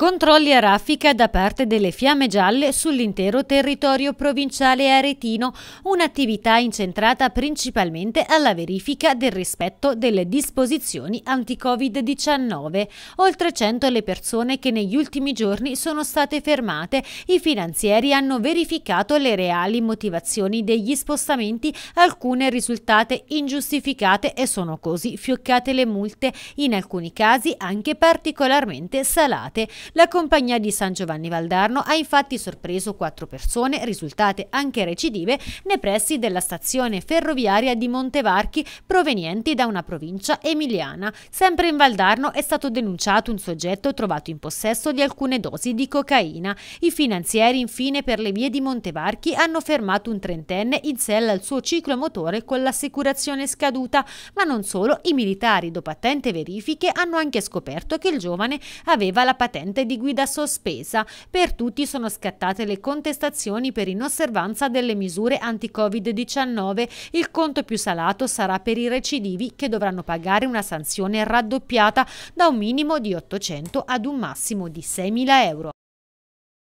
Controlli a raffica da parte delle Fiamme Gialle sull'intero territorio provinciale aretino, un'attività incentrata principalmente alla verifica del rispetto delle disposizioni anti-Covid-19. Oltre 100 le persone che negli ultimi giorni sono state fermate, i finanzieri hanno verificato le reali motivazioni degli spostamenti, alcune risultate ingiustificate e sono così fioccate le multe, in alcuni casi anche particolarmente salate. La compagnia di San Giovanni Valdarno ha infatti sorpreso quattro persone, risultate anche recidive, nei pressi della stazione ferroviaria di Montevarchi, provenienti da una provincia emiliana. Sempre in Valdarno è stato denunciato un soggetto trovato in possesso di alcune dosi di cocaina. I finanzieri infine per le vie di Montevarchi hanno fermato un trentenne in sella al suo ciclomotore con l'assicurazione scaduta, ma non solo, i militari dopo attente verifiche hanno anche scoperto che il giovane aveva la patente patente di guida sospesa. Per tutti sono scattate le contestazioni per inosservanza delle misure anti-Covid-19. Il conto più salato sarà per i recidivi che dovranno pagare una sanzione raddoppiata da un minimo di 800 ad un massimo di 6.000 euro.